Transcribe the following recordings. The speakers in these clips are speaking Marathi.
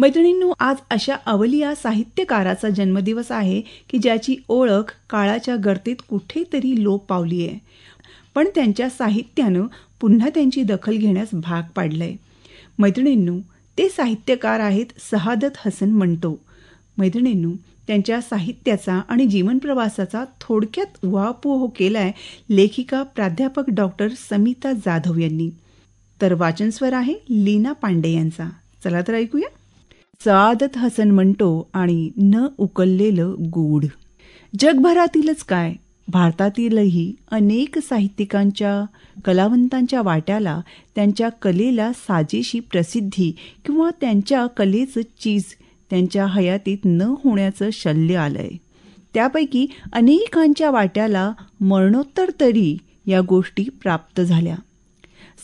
मैत्रिणींनो आज अशा अवलिया साहित्यकाराचा जन्मदिवस आहे की ज्याची ओळख काळाच्या गर्दीत कुठेतरी लोप पावली आहे पण त्यांच्या साहित्यानं पुन्हा त्यांची दखल घेण्यास भाग पाडलंय मैत्रिणींनो ते साहित्यकार आहेत सहादत हसन म्हणतो मैत्रिणींनो त्यांच्या साहित्याचा आणि जीवनप्रवासाचा थोडक्यात वापोह केलाय लेखिका प्राध्यापक डॉक्टर समिता जाधव यांनी तर वाचनस्वर आहे लीना पांडे यांचा चला तर ऐकूया चादत हसन म्हणतो आणि न उकललेलं गूढ जगभरातीलच काय भारतातीलही अनेक साहित्यिकांच्या कलावंतांच्या वाट्याला त्यांच्या कलेला साजेशी प्रसिद्धी किंवा त्यांच्या कलेचं चीज त्यांच्या हयातीत न होण्याचं शल्य आलंय त्यापैकी अनेकांच्या वाट्याला मरणोत्तर तरी या गोष्टी प्राप्त झाल्या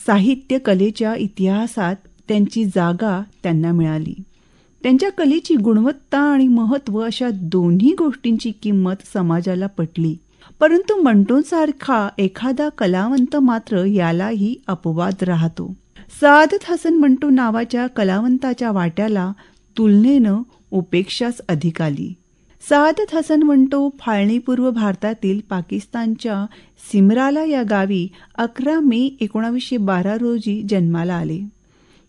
साहित्य कलेच्या इतिहासात त्यांची जागा त्यांना मिळाली त्यांच्या कलेची गुणवत्ता आणि महत्त्व अशा दोन्ही गोष्टींची किंमत समाजाला पटली परंतु मंटोंसारखा एखादा कलावंत मात्र यालाही अपवाद राहतो सादत हसन मंटो नावाच्या कलावंताच्या वाट्याला तुलनेनं उपेक्षाच अधिक आली सादत हसन मंटो फाळणीपूर्व भारतातील पाकिस्तानच्या सिमराला या गावी अकरा मे एकोणावीसशे बारा रोजी जन्माला आले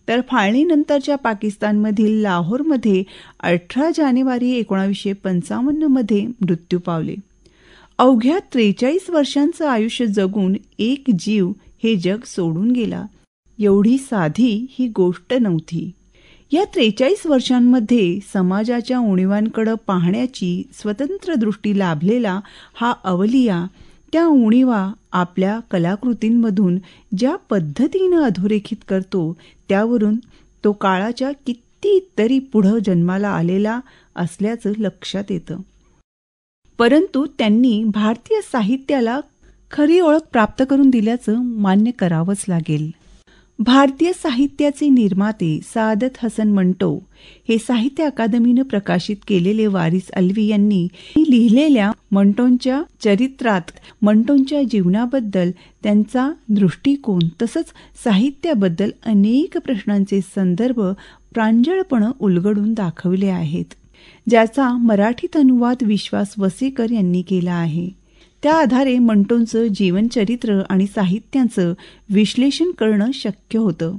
तर फाळणीनंतरच्या पाकिस्तानमधील लाहोरमध्ये अठरा जानेवारी एकोणावीसशे पंचावन्नमध्ये मृत्यू पावले अवघ्या त्रेचाळीस वर्षांचं आयुष्य जगून एक जीव हे जग सोडून गेला एवढी साधी ही गोष्ट नव्हती या त्रेचाळीस वर्षांमध्ये समाजाच्या उणीवांकडे पाहण्याची स्वतंत्र दृष्टी लाभलेला हा अवलिया त्या उणीवा आपल्या कलाकृतींमधून ज्या पद्धतीनं अधोरेखित करतो त्यावरून तो काळाच्या कितीतरी पुढं जन्माला आलेला असल्याचं लक्षात येतं परंतु त्यांनी भारतीय साहित्याला खरी ओळख प्राप्त करून दिल्याचं मान्य करावंच लागेल भारतीय साहित्याचे निर्माते सादत हसन मंटो हे साहित्य अकादमीनं प्रकाशित केलेले वारिस अल्वी यांनी लिहिलेल्या मंटोंच्या चरित्रात मंटोंच्या जीवनाबद्दल त्यांचा दृष्टिकोन तसंच साहित्याबद्दल अनेक प्रश्नांचे संदर्भ प्रांजळपणं उलगडून दाखवले आहेत ज्याचा मराठीत अनुवाद विश्वास वसेकर यांनी केला आहे त्या आधारे मंटोंचं जीवनचरित्र आणि साहित्याचं विश्लेषण करणं शक्य होतं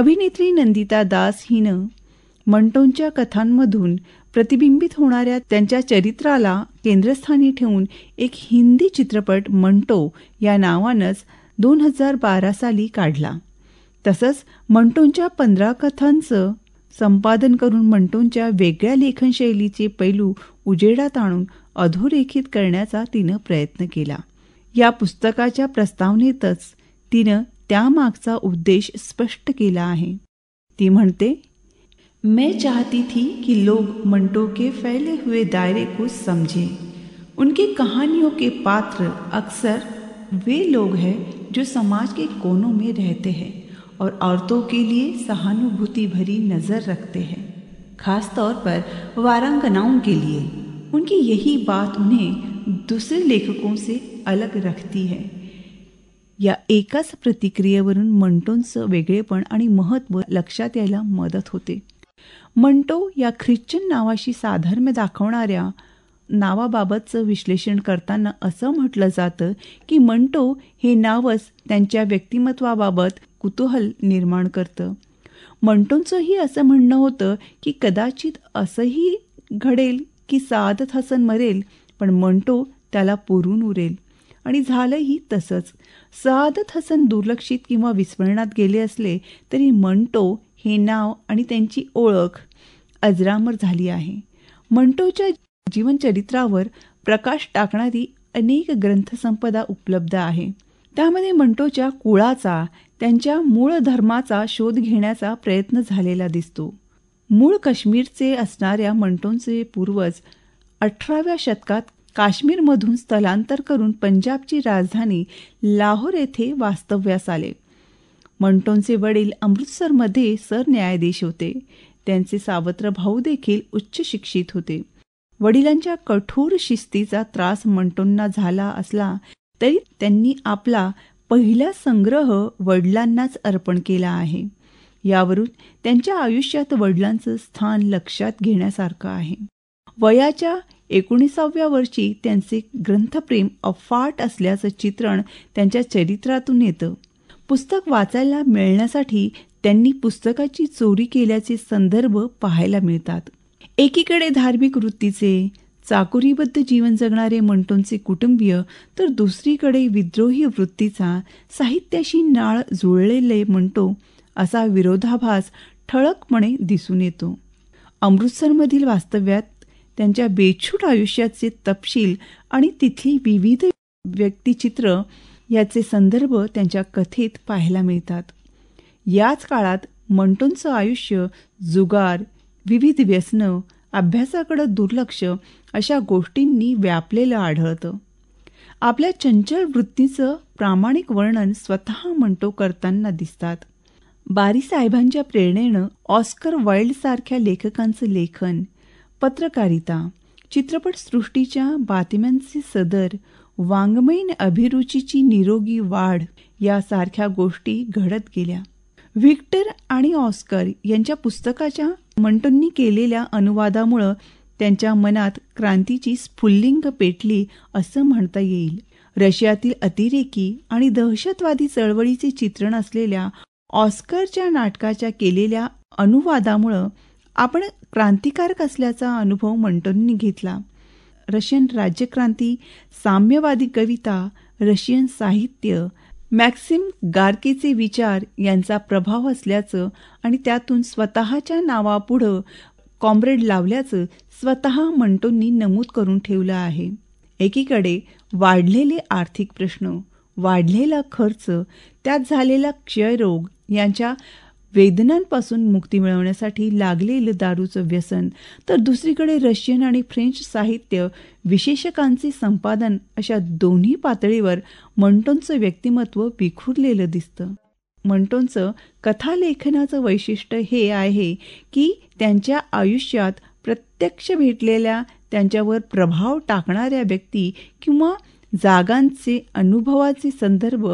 अभिनेत्री नंदिता दास हिनं मंटोंच्या कथांमधून प्रतिबिंबित होणाऱ्या त्यांच्या चरित्राला केंद्रस्थानी ठेवून एक हिंदी चित्रपट मंटो या नावानंच दोन हजार बारा साली काढला तसंच मंटोंच्या पंधरा कथांचं संपादन करून मंटोंच्या वेगळ्या लेखनशैलीचे पैलू उजेडात आणून अधोरेखित करण्याचा तिनं प्रयत्न केला या पुस्तकाच्या प्रस्तावनेतच तिनं त्यामागचा उद्देश स्पष्ट केला आहे ती म्हणते मैं चाहती थी की लोग मंटो के फैले हुए दायरे को समझें उनकी कहानियों के पात्र अक्सर वे लोग हैं जो समाज के कोनों में रहते हैं और औरतों के लिए सहानुभूति भरी नज़र रखते हैं खासतौर पर वारंगनाओं के लिए उनकी यही बात उन्हें दूसरे लेखकों से अलग रखती है या एकाच प्रतिक्रियेवरून मंटोंचं वेगळेपण आणि महत्त्व लक्षात यायला मदत होते मंटो या ख्रिश्चन नावाशी साधर्म्य दाखवणाऱ्या नावाबाबतचं विश्लेषण करताना असं म्हटलं जातं की मंटो हे नावच त्यांच्या व्यक्तिमत्वाबाबत कुतूहल निर्माण करतं मंटोंचंही असं म्हणणं होतं की कदाचित असंही घडेल की सादत हसन मरेल पण मंटो त्याला पुरून उरेल आणि झालंही तसंच सादत हसन दुर्लक्षित किंवा विस्मरणात गेले असले तरी मंटो हे नाव आणि त्यांची ओळख अजरामर झाली आहे मंटोच्या जीवनचरित्रावर प्रकाश टाकणारी अनेक ग्रंथसंपदा उपलब्ध आहे त्यामध्ये मंटोच्या कुळाचा त्यांच्या मूळ धर्माचा शोध घेण्याचा प्रयत्न झालेला दिसतो मूळ काश्मीरचे असणाऱ्या मंटोनचे पूर्वज अठराव्या शतकात काश्मीरमधून स्थलांतर करून पंजाबची राजधानी लाहोर येथे वास्तव्यास आले मंटोनचे वडील अमृतसरमध्ये सरन्यायाधीश होते त्यांचे सावत्र भाऊ देखील उच्च शिक्षित होते वडिलांच्या कठोर शिस्तीचा त्रास मंटोंना झाला असला तरी त्यांनी आपला पहिला संग्रह वडिलांनाच अर्पण केला आहे यावरून त्यांच्या आयुष्यात वडिलांचं स्थान लक्षात घेण्यासारखं आहे वयाच्या एकोणीसाव्या वर्षी त्यांचे ग्रंथप्रेम अफाट असल्याचं चित्रण त्यांच्या चरित्रातून येतं पुस्तक वाचायला मिळण्यासाठी त्यांनी पुस्तकाची चोरी केल्याचे संदर्भ पाहायला मिळतात एकीकडे धार्मिक वृत्तीचे चाकुरीबद्ध जीवन जगणारे मंटोंचे कुटुंबीय तर दुसरीकडे विद्रोही वृत्तीचा साहित्याशी नाळ जुळलेले म्हणतो असा विरोधाभास ठळकपणे दिसून येतो अमृतसरमधील वास्तव्यात त्यांच्या बेछूट आयुष्याचे तपशील आणि तिथली विविध व्यक्तिचित्र याचे संदर्भ त्यांच्या कथेत पाहायला मिळतात याच काळात मंटोनचं आयुष्य जुगार विविध व्यसनं अभ्यासाकडं दुर्लक्ष अशा गोष्टींनी व्यापलेलं आढळतं आपल्या चंचल वृत्तीचं प्रामाणिक वर्णन स्वतः म्हणतो करताना दिसतात बारी साहेबांच्या प्रेरणेनं ऑस्कर वाईल्डसारख्या लेखकांचं लेखन पत्रकारिता चित्रपटसृष्टीच्या बातम्यांचे सदर वाङ्मयीन अभिरुचीची निरोगी वाढ यासारख्या गोष्टी घडत गेल्या व्हिक्टर आणि ऑस्कर यांच्या पुस्तकाच्या मंटोंनी केलेल्या अनुवादामुळं त्यांच्या मनात क्रांतीची स्फुल्लिंग पेटली असं म्हणता येईल रशियातील अतिरेकी आणि दहशतवादी चळवळीचे चित्रण असलेल्या ऑस्करच्या नाटकाच्या केलेल्या अनुवादामुळं आपण क्रांतिकारक असल्याचा अनुभव मंटोंनी घेतला रशियन राज्यक्रांती साम्यवादी कविता रशियन साहित्य मॅक्सिम गार्कीचे विचार यांचा प्रभाव असल्याचं आणि त्यातून स्वतःच्या नावापुढं कॉम्रेड लावल्याचं स्वतः मंटोंनी नमूद करून ठेवलं आहे एकीकडे वाढलेले आर्थिक प्रश्न वाढलेला खर्च त्यात झालेला क्षयरोग यांच्या वेदनांपासून मुक्ती मिळवण्यासाठी लागलेलं दारूचं व्यसन तर दुसरीकडे रशियन आणि फ्रेंच साहित्य विशेषकांचे संपादन अशा दोन्ही पातळीवर मंटोनचं व्यक्तिमत्व विखुरलेलं दिसतं मंटोनचं कथालेखनाचं वैशिष्ट्य हे आहे की त्यांच्या आयुष्यात प्रत्यक्ष भेटलेल्या त्यांच्यावर प्रभाव टाकणाऱ्या व्यक्ती किंवा जागांचे अनुभवाचे संदर्भ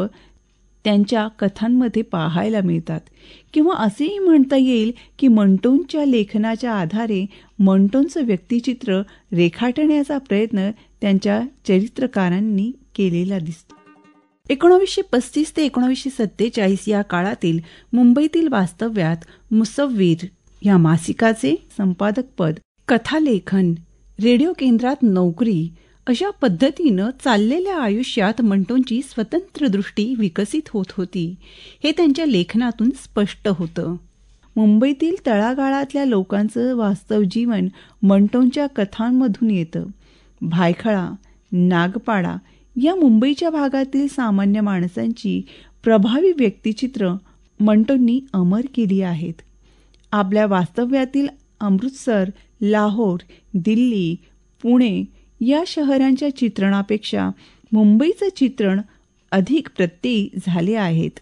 त्यांच्या कथांमध्ये पाहायला मिळतात किंवा असेही म्हणता येईल की मंटोनच्या लेखनाच्या आधारे मंटोनचं व्यक्तिचित्र रेखाटण्याचा प्रयत्न त्यांच्या चरित्रकारांनी केलेला दिसतो एकोणावीसशे पस्तीस ते एकोणावीसशे सत्तेचाळीस या काळातील मुंबईतील वास्तव्यात मुसव्वीर या मासिकाचे संपादकपद कथालेखन रेडिओ केंद्रात नोकरी अशा पद्धतीनं चाललेल्या आयुष्यात मंटोंची स्वतंत्र दृष्टी विकसित होत होती हे त्यांच्या लेखनातून स्पष्ट होतं मुंबईतील तळागाळातल्या लोकांचं वास्तव जीवन मंटोंच्या कथांमधून येतं भायखळा नागपाडा या मुंबईच्या भागातील सामान्य माणसांची प्रभावी व्यक्तिचित्र मंटोंनी अमर केली आहेत आपल्या वास्तव्यातील अमृतसर लाहोर दिल्ली पुणे या शहरांच्या चित्रणापेक्षा मुंबईचं चित्रण अधिक प्रत्ययी झाले आहेत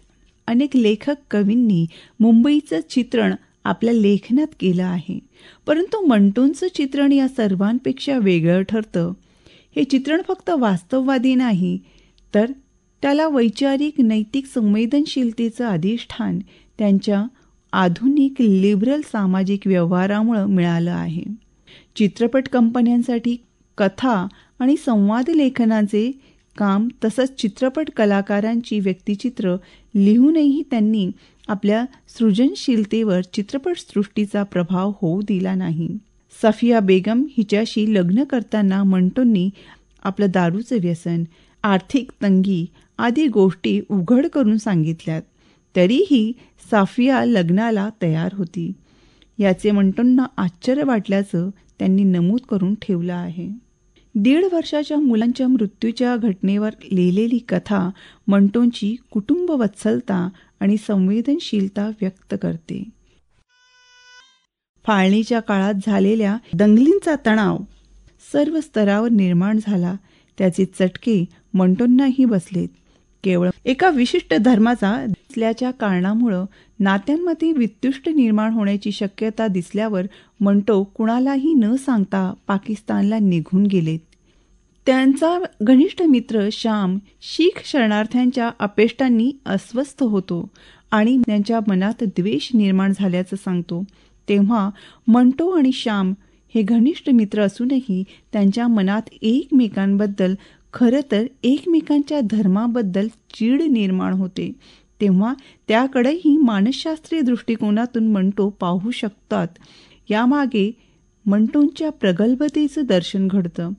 अनेक लेखक कवींनी मुंबईचं चित्रण आपल्या लेखनात केलं आहे परंतु मंटोनचं चित्रण या सर्वांपेक्षा वेगळं ठरतं हे चित्रण फक्त वास्तववादी नाही तर त्याला वैचारिक नैतिक संवेदनशीलतेचं अधिष्ठान त्यांच्या आधुनिक लिबरल सामाजिक व्यवहारामुळं मिळालं आहे चित्रपट कंपन्यांसाठी कथा आणि संवाद लेखनाचे काम तसंच चित्रपट कलाकारांची व्यक्तिचित्र लिहूनही त्यांनी आपल्या सृजनशीलतेवर चित्रपटसृष्टीचा प्रभाव होऊ दिला नाही सफिया बेगम हिच्याशी लग्न करताना मंटोंनी आपलं दारूचं व्यसन आर्थिक तंगी आदी गोष्टी उघड करून सांगितल्यात तरीही साफिया लग्नाला तयार होती याचे मंटोंना आश्चर्य वाटल्याचं त्यांनी नमूद करून ठेवलं आहे दीड वर्षाच्या मुलांच्या मृत्यूच्या घटनेवर लिहिलेली कथा मंटोंची कुटुंबवत्सलता आणि संवेदनशीलता व्यक्त करते फाळणीच्या काळात झालेल्या दंगलींचा तणाव सर्व स्तरावर निर्माण झाला त्याचे चटके मंटोंनाही बसलेत केवळ एका विशिष्ट धर्माचा दिसल्याच्या कारणामुळं नात्यांमध्ये वित्युष्ट निर्माण होण्याची शक्यता दिसल्यावर मंटो कुणालाही न सांगता पाकिस्तानला निघून गेलेत त्यांचा घनिष्ठ मित्र श्याम शीख शरणार्थ्यांच्या अपेष्टांनी अस्वस्थ होतो आणि त्यांच्या मनात द्वेष निर्माण झाल्याचं सांगतो तेव्हा मंटो आणि श्याम हे घनिष्ठ मित्र असूनही त्यांच्या मनात एकमेकांबद्दल खरं तर एकमेकांच्या धर्माबद्दल चीड निर्माण होते तेव्हा त्याकडेही मानसशास्त्रीय दृष्टिकोनातून मंटो पाहू शकतात यामागे मंटोंच्या प्रगल्भतेचं दर्शन घडतं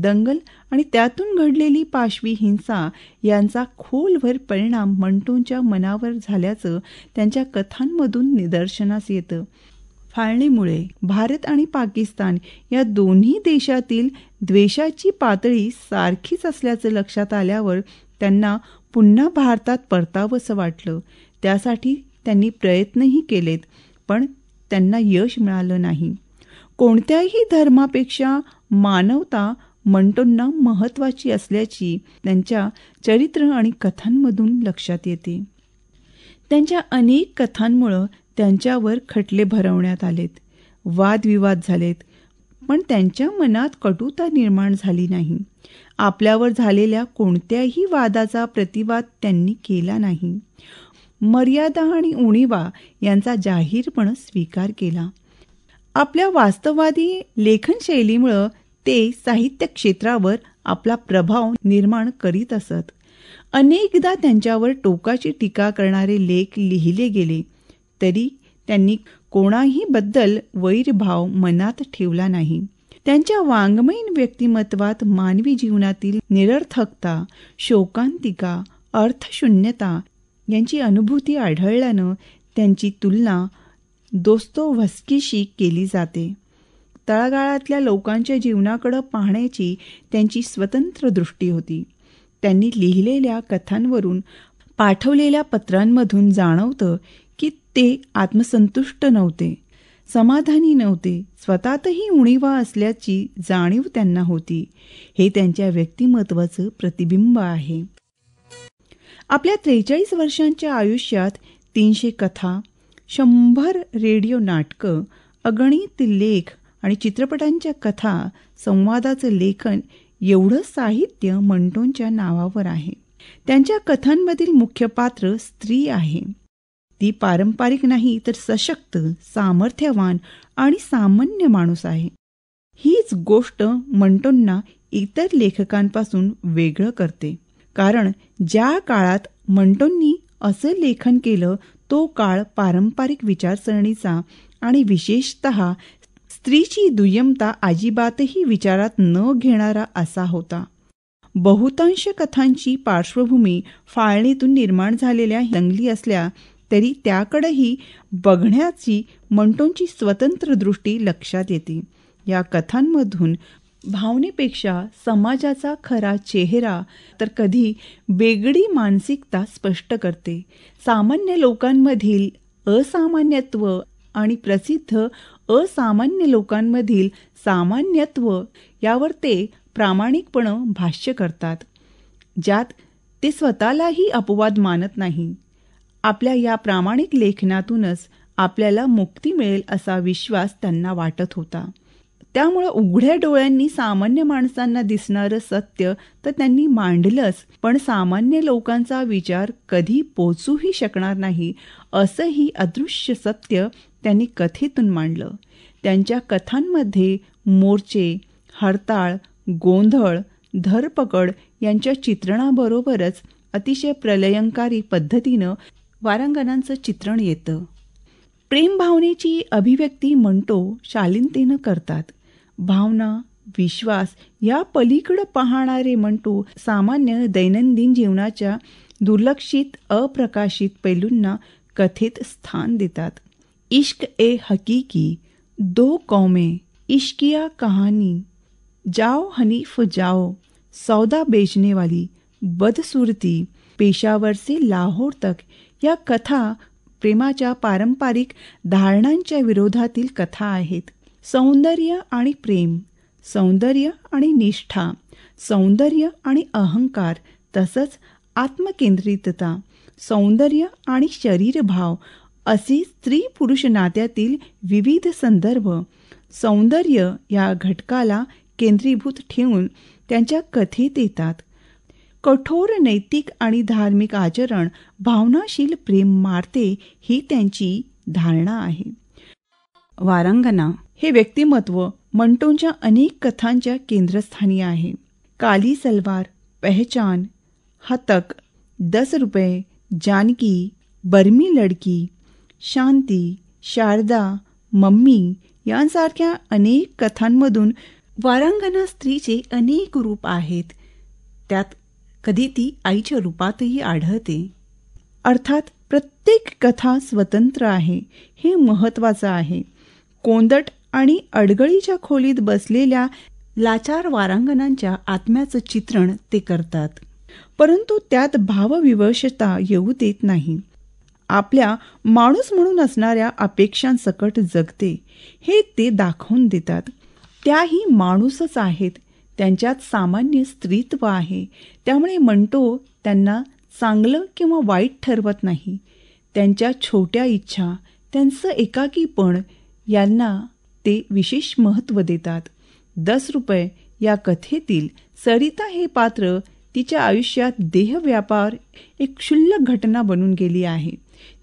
दंगल आणि त्यातून घडलेली पाशवी हिंसा यांचा खोलवर परिणाम मंटोंच्या मनावर झाल्याचं त्यांच्या कथांमधून निदर्शनास येतं फाळणीमुळे भारत आणि पाकिस्तान या दोन्ही देशातील द्वेषाची पातळी सारखीच असल्याचं लक्षात आल्यावर त्यांना पुन्हा भारतात परतावंसं वाटलं त्यासाठी त्यांनी प्रयत्नही केलेत पण त्यांना यश मिळालं नाही कोणत्याही धर्मापेक्षा मानवता मंटोंना महत्वाची असल्याची त्यांच्या चरित्र आणि कथांमधून लक्षात येते त्यांच्या अनेक कथांमुळं त्यांच्यावर खटले भरवण्यात आलेत वादविवाद झालेत पण त्यांच्या मनात कटुता निर्माण झाली नाही आपल्यावर झालेल्या कोणत्याही वादाचा प्रतिवाद त्यांनी केला नाही मर्यादा आणि उणीवा यांचा जाहीरपणे स्वीकार केला आपल्या वास्तववादी लेखनशैलीमुळं ते साहित्य क्षेत्रावर आपला प्रभाव निर्माण करीत असत अनेकदा त्यांच्यावर टोकाची टीका करणारे लेख लिहिले गेले तरी त्यांनी कोणाही बद्दल वैरभाव मनात ठेवला नाही त्यांच्या वाङ्मयीन व्यक्तिमत्वात मानवी जीवनातील निरर्थकता शोकांतिका अर्थशून्यता यांची अनुभूती आढळल्यानं त्यांची तुलना व्हस्कीशी केली जाते तळागाळातल्या लोकांच्या जीवनाकडं पाहण्याची त्यांची स्वतंत्र दृष्टी होती त्यांनी लिहिलेल्या कथांवरून पाठवलेल्या पत्रांमधून जाणवतं की ते आत्मसंतुष्ट नव्हते समाधानी नव्हते स्वतःतही उणीवा असल्याची जाणीव त्यांना होती हे त्यांच्या व्यक्तिमत्वाचं प्रतिबिंब आहे आपल्या त्रेचाळीस वर्षांच्या आयुष्यात तीनशे कथा शंभर रेडिओ नाटकं अगणित लेख आणि चित्रपटांच्या कथा संवादाचं लेखन एवढं साहित्य मंटोंच्या नावावर आहे त्यांच्या कथांमधील मुख्य पात्र स्त्री आहे ती पारंपरिक नाही तर सशक्त सामर्थ्यवान आणि सामान्य माणूस आहे हीच गोष्ट मंटोंना इतर लेखकांपासून वेगळं करते कारण ज्या काळात मंटोंनी असं लेखन केलं तो काळ पारंपरिक विचारसरणीचा आणि विशेषत स्त्रीची दुय्यमता अजिबातही विचारात न घेणारा असा होता बहुतांश कथांची पार्श्वभूमी फाळणीतून निर्माण झालेल्या दंगली असल्या तरी त्याकडेही बघण्याची मंटोंची स्वतंत्र दृष्टी लक्षात येते या कथांमधून भावनेपेक्षा समाजाचा खरा चेहरा तर कधी वेगळी मानसिकता स्पष्ट करते सामान्य लोकांमधील असामान्यत्व आणि प्रसिद्ध असामान्य लोकांमधील सामान्यत्व यावर ते प्रामाणिकपण भाष्य करतात ज्यात ते स्वतःलाही अपवाद मानत नाही आपल्या या प्रामाणिक लेखनातूनच आपल्याला मुक्ती मिळेल असा विश्वास त्यांना वाटत होता त्यामुळं उघड्या डोळ्यांनी सामान्य माणसांना दिसणारं सत्य तर त्यांनी मांडलंच पण सामान्य लोकांचा विचार कधी पोचूही शकणार नाही असंही अदृश्य सत्य त्यांनी कथेतून मांडलं त्यांच्या कथांमध्ये मोर्चे हरताळ गोंधळ धरपकड यांच्या चित्रणाबरोबरच अतिशय प्रलयंकारी पद्धतीनं वारांगणांचं चित्रण येतं प्रेमभावनेची अभिव्यक्ती म्हणतो शालीनतेनं करतात भावना विश्वास या पलीकडं पाहणारे मंटू सामान्य दैनंदिन जीवनाच्या दुर्लक्षित अप्रकाशित पैलूंना कथित स्थान देतात इश्क ए हकीकी दो कौमे इश्किया कहानी जाओ हनीफ जाओ सौदा बेचने वाली बदसुरती पेशावर से लाहोर तक या कथा प्रेमाच्या पारंपरिक धारणांच्या विरोधातील कथा आहेत सौंदर्य आणि प्रेम सौंदर्य आणि निष्ठा सौंदर्य आणि अहंकार तसंच आत्मकेंद्रितता सौंदर्य आणि शरीरभाव असे स्त्री पुरुष नात्यातील विविध संदर्भ सौंदर्य या घटकाला केंद्रीभूत ठेवून त्यांच्या कथेत येतात कठोर नैतिक आणि धार्मिक आचरण भावनाशील प्रेम मारते ही त्यांची धारणा आहे वारंगना हे व्यक्तिमत्व मंटोंच्या अनेक कथांच्या केंद्रस्थानी आहे काली सलवार पहचान हतक दस रुपये जानकी बर्मी लडकी शांती शारदा मम्मी यांसारख्या अनेक कथांमधून वारांगणा स्त्रीचे अनेक रूप आहेत त्यात कधी ती आईच्या रूपातही आढळते अर्थात प्रत्येक कथा स्वतंत्र आहे हे महत्वाचं आहे कोंदट आणि अडगळीच्या खोलीत बसलेल्या लाचार वारांगणांच्या आत्म्याचं चित्रण ते करतात परंतु त्यात भावविवशता येऊ देत नाही आपल्या माणूस म्हणून असणाऱ्या अपेक्षांसकट जगते हे ते दाखवून देतात त्याही माणूसच आहेत त्यांच्यात सामान्य स्त्रीत्व आहे त्यामुळे म्हणतो त्यांना चांगलं किंवा वाईट ठरवत नाही त्यांच्या छोट्या इच्छा त्यांचं एकाकीपण यांना ते विशेष महत्त्व देतात दस रुपये या कथेतील सरिता हे पात्र तिच्या आयुष्यात देहव्यापार एक क्षुल्लक घटना बनून गेली आहे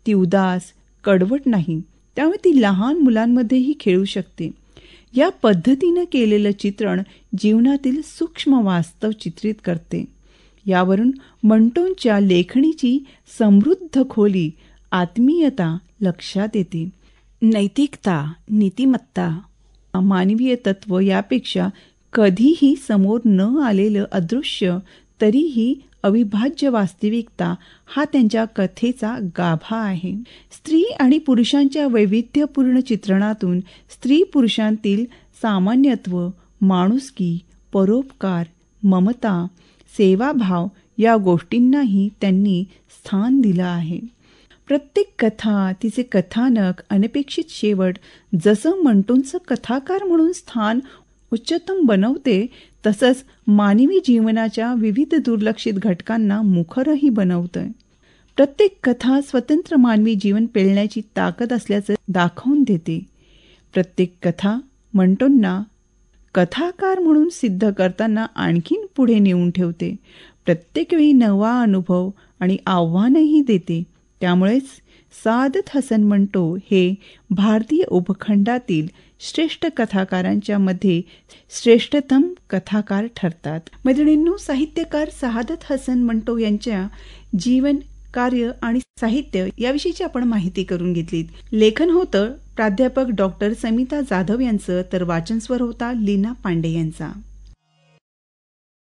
ती उदास कडवट नाही त्यामुळे ती लहान मुलांमध्येही खेळू शकते या पद्धतीनं केलेलं चित्रण जीवनातील सूक्ष्म वास्तव चित्रित करते यावरून मंटोंच्या लेखणीची समृद्ध खोली आत्मीयता लक्षात येते नैतिकता नीतिमत्ता मानवीय तत्व यापेक्षा कधीही समोर न आलेलं अदृश्य तरीही अविभाज्य वास्तविकता हा त्यांच्या कथेचा गाभा आहे स्त्री आणि पुरुषांच्या वैविध्यपूर्ण चित्रणातून स्त्री पुरुषांतील सामान्यत्व माणुसकी परोपकार ममता सेवाभाव या गोष्टींनाही त्यांनी स्थान दिलं आहे प्रत्येक कथा तिचे कथानक अनपेक्षित शेवट जसं मंटोंचं कथाकार म्हणून स्थान उच्चतम बनवते तसंच मानवी जीवनाच्या विविध दुर्लक्षित घटकांना मुखरही बनवतंय प्रत्येक कथा स्वतंत्र मानवी जीवन पेलण्याची ताकद असल्याचं दाखवून देते प्रत्येक कथा मंटोंना कथाकार म्हणून सिद्ध करताना आणखीन पुढे नेऊन ठेवते प्रत्येक वेळी नवा अनुभव आणि आव्हानही देते त्यामुळेच सादत हसन म्हणतो हे भारतीय उपखंडातील श्रेष्ठ कथाकारांच्या मध्ये श्रेष्ठतम कथाकार ठरतात मैत्रिणींनो साहित्यकार सहादत हसन म्हणतो यांच्या जीवन कार्य आणि साहित्य याविषयीची आपण माहिती करून घेतली लेखन होतं प्राध्यापक डॉक्टर समिता जाधव यांचं तर वाचनस्वर होता लीना पांडे यांचा